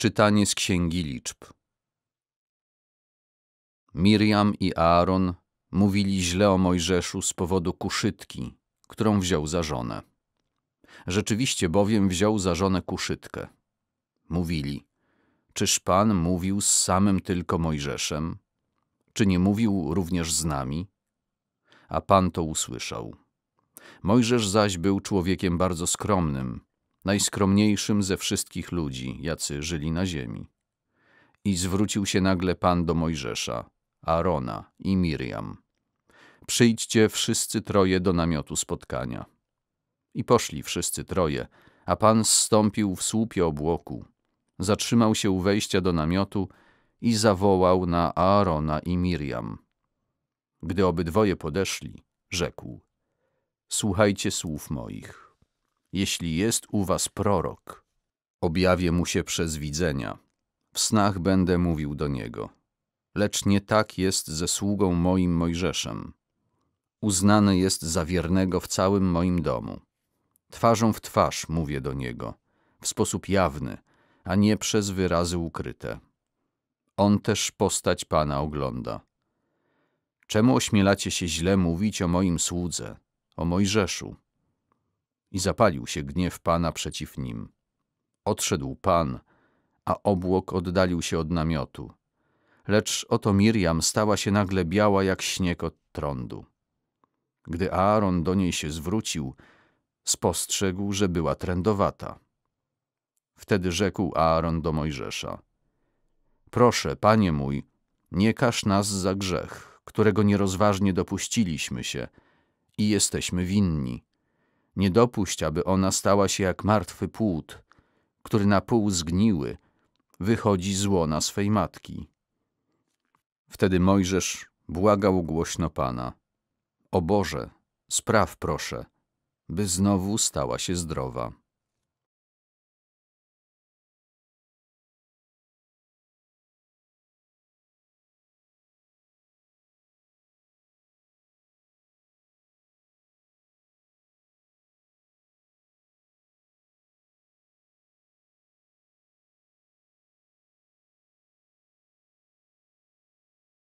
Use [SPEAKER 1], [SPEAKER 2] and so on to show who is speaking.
[SPEAKER 1] Czytanie z Księgi Liczb Miriam i Aaron mówili źle o Mojżeszu z powodu kuszytki, którą wziął za żonę. Rzeczywiście bowiem wziął za żonę kuszytkę. Mówili, czyż Pan mówił z samym tylko Mojżeszem? Czy nie mówił również z nami? A Pan to usłyszał. Mojżesz zaś był człowiekiem bardzo skromnym, najskromniejszym ze wszystkich ludzi, jacy żyli na ziemi. I zwrócił się nagle Pan do Mojżesza, Arona i Miriam. Przyjdźcie wszyscy troje do namiotu spotkania. I poszli wszyscy troje, a Pan zstąpił w słupie obłoku, zatrzymał się u wejścia do namiotu i zawołał na Aarona i Miriam. Gdy obydwoje podeszli, rzekł – Słuchajcie słów moich – jeśli jest u was prorok. Objawię mu się przez widzenia. W snach będę mówił do niego. Lecz nie tak jest ze sługą moim Mojżeszem. Uznany jest za wiernego w całym moim domu. Twarzą w twarz mówię do niego, w sposób jawny, a nie przez wyrazy ukryte. On też postać Pana ogląda. Czemu ośmielacie się źle mówić o moim słudze, o Mojżeszu? i zapalił się gniew Pana przeciw nim. Odszedł Pan, a obłok oddalił się od namiotu. Lecz oto Miriam stała się nagle biała jak śnieg od trądu. Gdy Aaron do niej się zwrócił, spostrzegł, że była trędowata. Wtedy rzekł Aaron do Mojżesza: Proszę, panie mój, nie każ nas za grzech, którego nierozważnie dopuściliśmy się i jesteśmy winni. Nie dopuść, aby ona stała się jak martwy płód, który na pół zgniły wychodzi zło na swej matki. Wtedy Mojżesz błagał głośno Pana. O Boże, spraw proszę, by znowu stała się zdrowa.